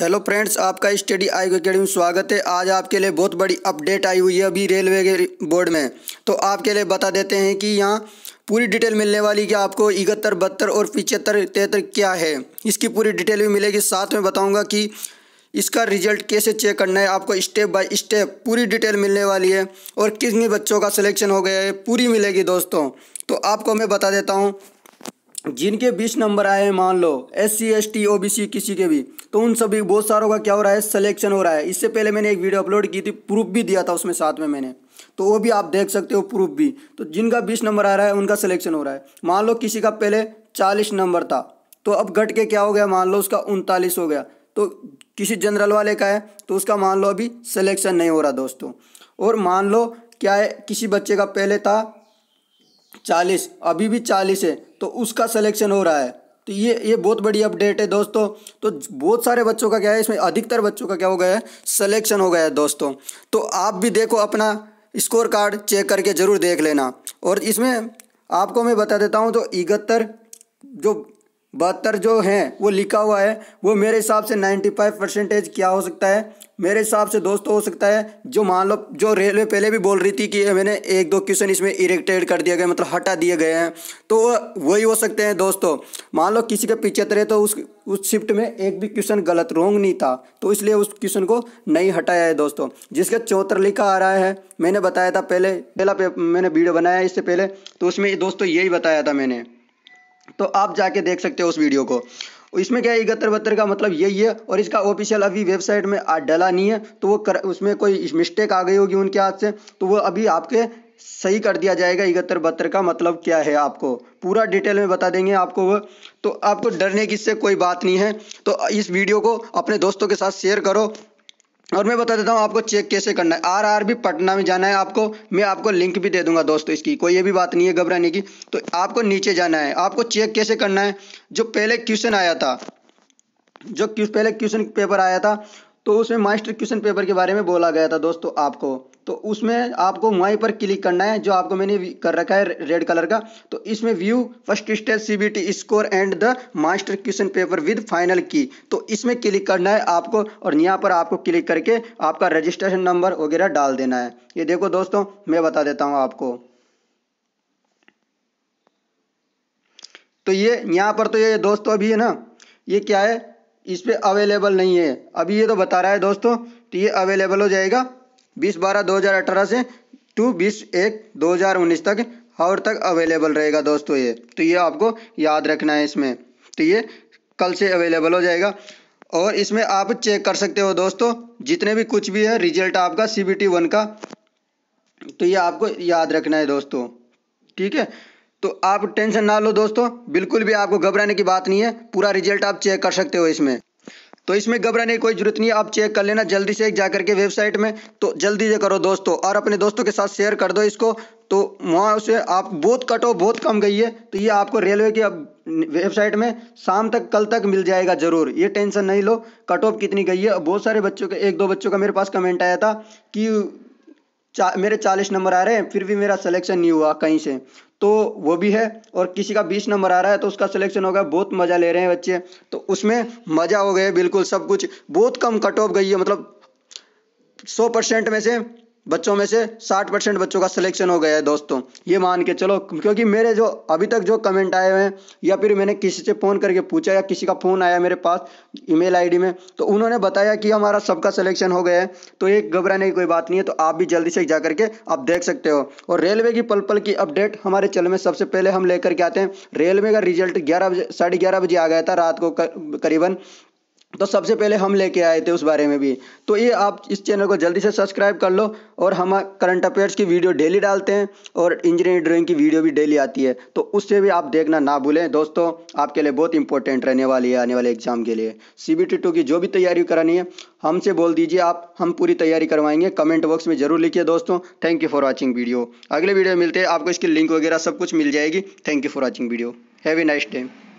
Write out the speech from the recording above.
hello friends आपका study Aayog academy स्वागत है आज आपके लिए बहुत बड़ी अपडेट आई हुई है अभी रेलवे के बोर्ड में तो आपके लिए बता देते हैं कि यहाँ पूरी डिटेल मिलने वाली कि आपको इकहत्तर बहत्तर और पिचहत्तर तिहत्तर क्या है इसकी पूरी डिटेल भी मिलेगी साथ में बताऊँगा कि इसका रिजल्ट कैसे चेक करना है आपको स्टेप बाय स्टेप पूरी डिटेल मिलने वाली है और कितने बच्चों का सिलेक्शन हो गया है पूरी मिलेगी दोस्तों तो आपको मैं बता देता हूँ जिनके बीस नंबर आए हैं मान लो S C S T O B C किसी के भी तो उन सभी बहुत सारों का क्या हो रहा है सिलेक्शन हो रहा है इससे पहले मैंने एक वीडियो अपलोड की थी प्रूफ भी दिया था उसमें साथ में मैंने तो वो भी आप देख सकते हो प्रूफ भी तो जिनका बीस नंबर आ रहा है उनका सिलेक्शन हो रहा है मान लो किसी का पहले चालीस नंबर था तो अब घट के क्या हो गया मान लो उसका उनतालीस हो गया तो किसी जनरल वाले का है तो उसका मान लो अभी सिलेक्शन नहीं हो रहा दोस्तों और मान लो क्या है किसी बच्चे का पहले था चालीस अभी भी चालीस है तो उसका सिलेक्शन हो रहा है तो ये ये बहुत बड़ी अपडेट है दोस्तों तो बहुत सारे बच्चों का क्या है इसमें अधिकतर बच्चों का क्या हो गया है सलेक्शन हो गया है दोस्तों तो आप भी देखो अपना स्कोर कार्ड चेक करके ज़रूर देख लेना और इसमें आपको मैं बता देता हूँ तो इकहत्तर जो बहत्तर जो हैं वो लिखा हुआ है वो मेरे हिसाब से नाइन्टी फाइव परसेंटेज क्या हो सकता है मेरे हिसाब से दोस्तों हो सकता है जो मान लो जो रेलवे पहले भी बोल रही थी कि मैंने एक दो क्वेश्चन इसमें इरेक्टेड कर दिया गया मतलब हटा दिए गए हैं तो वही हो सकते हैं दोस्तों मान लो किसी के पीछे है तो उस उस शिफ्ट में एक भी क्वेश्चन गलत रोंग नहीं था तो इसलिए उस क्वेश्चन को नहीं हटाया है दोस्तों जिसके चौहत्तर लिखा आ रहा है मैंने बताया था पहले पहला मैंने वीडियो बनाया इससे पहले तो उसमें दोस्तों यही बताया था मैंने तो आप जाके देख सकते हो उस वीडियो को इसमें क्या है इकहत्तर बहत्तर का मतलब यही है और इसका ऑफिशियल अभी वेबसाइट में डला नहीं है तो वो कर उसमें कोई मिस्टेक आ गई होगी उनके हाथ से तो वो अभी आपके सही कर दिया जाएगा इकहत्तर बहत्तर का मतलब क्या है आपको पूरा डिटेल में बता देंगे आपको वो तो आपको डरने की इससे कोई बात नहीं है तो इस वीडियो को अपने दोस्तों के साथ शेयर करो और मैं बता देता हूँ आपको चेक कैसे करना है आर आर भी पटना में जाना है आपको मैं आपको लिंक भी दे दूंगा दोस्तों इसकी कोई ये भी बात नहीं है घबराने की तो आपको नीचे जाना है आपको चेक कैसे करना है जो पहले क्वेश्चन आया था जो पहले क्वेश्चन पेपर आया था तो उसमें मास्टर क्वेश्चन पेपर के बारे में बोला गया था दोस्तों आपको तो उसमें आपको वहीं पर क्लिक करना है जो आपको मैंने कर रखा है रेड कलर का तो इसमें view first stage CBT score and the master question paper with final की तो इसमें क्लिक करना है आपको और यहाँ पर आपको क्लिक करके आपका रजिस्ट्रेशन नंबर वगैरह डाल देना है ये देखो दोस्तों मैं बता देता हूँ आपको तो ये यहाँ पर तो ये दोस्तों अभी है ना ये क्या है इस पर अवेलेबल नहीं है अभी ये तो बता रहा है दोस्तों तो ये अवेलेबल हो जाएगा बीस बारह दो हज़ार अठारह से टू बीस एक दो हज़ार उन्नीस तक और तक अवेलेबल रहेगा दोस्तों ये तो ये आपको याद रखना है इसमें तो ये कल से अवेलेबल हो जाएगा और इसमें आप चेक कर सकते हो दोस्तों जितने भी कुछ भी है रिजल्ट आपका सी बी टी वन का तो ये आपको याद रखना है दोस्तों ठीक है तो आप टेंशन ना लो दोस्तों बिल्कुल भी आपको घबराने की बात नहीं है पूरा रिजल्ट आप चेक कर सकते हो इसमें तो इसमें घबराने की कोई ज़रूरत नहीं है आप चेक कर लेना जल्दी से जा करके वेबसाइट में तो जल्दी से करो दोस्तों और अपने दोस्तों के साथ शेयर कर दो इसको तो वहाँ से आप बहुत कट ऑफ बहुत कम गई है तो ये आपको रेलवे की अब वेबसाइट में शाम तक कल तक मिल जाएगा ज़रूर ये टेंशन नहीं लो कट ऑफ कितनी गई है बहुत सारे बच्चों के एक दो बच्चों का मेरे पास कमेंट आया था कि चा, मेरे चालीस नंबर आ रहे हैं फिर भी मेरा सिलेक्शन नहीं हुआ कहीं से तो वो भी है और किसी का बीस नंबर आ रहा है तो उसका सिलेक्शन हो गया बहुत मज़ा ले रहे हैं बच्चे तो उसमें मज़ा हो गया बिल्कुल सब कुछ बहुत कम कट ऑफ गई है मतलब सौ परसेंट में से बच्चों में से 60 परसेंट बच्चों का सिलेक्शन हो गया है दोस्तों ये मान के चलो क्योंकि मेरे जो अभी तक जो कमेंट आए हुए हैं या फिर मैंने किसी से फ़ोन करके पूछा या किसी का फ़ोन आया मेरे पास ईमेल आईडी में तो उन्होंने बताया कि हमारा सबका सिलेक्शन हो गया है तो ये घबराने की कोई बात नहीं है तो आप भी जल्दी से जा करके आप देख सकते हो और रेलवे की पल पल की अपडेट हमारे चल में सबसे पहले हम लेकर के आते हैं रेलवे का रिजल्ट ग्यारह बजे साढ़े ग्यारह बजे आ गया था रात को करीबन तो सबसे पहले हम लेके आए थे उस बारे में भी तो ये आप इस चैनल को जल्दी से सब्सक्राइब कर लो और हम करंट अफेयर्स की वीडियो डेली डालते हैं और इंजीनियरिंग ड्राइंग की वीडियो भी डेली आती है तो उससे भी आप देखना ना भूलें दोस्तों आपके लिए बहुत इंपॉर्टेंट रहने वाली है आने वाले एग्जाम के लिए सी बी की जो भी तैयारी करानी है हमसे बोल दीजिए आप हम पूरी तैयारी करवाएंगे कमेंट बॉक्स में जरूर लिखिए दोस्तों thank you for watching video अगले वीडियो मिलते हैं आपको इसकी लिंक वगैरह सब कुछ मिल जाएगी thank you for watching video have a nice day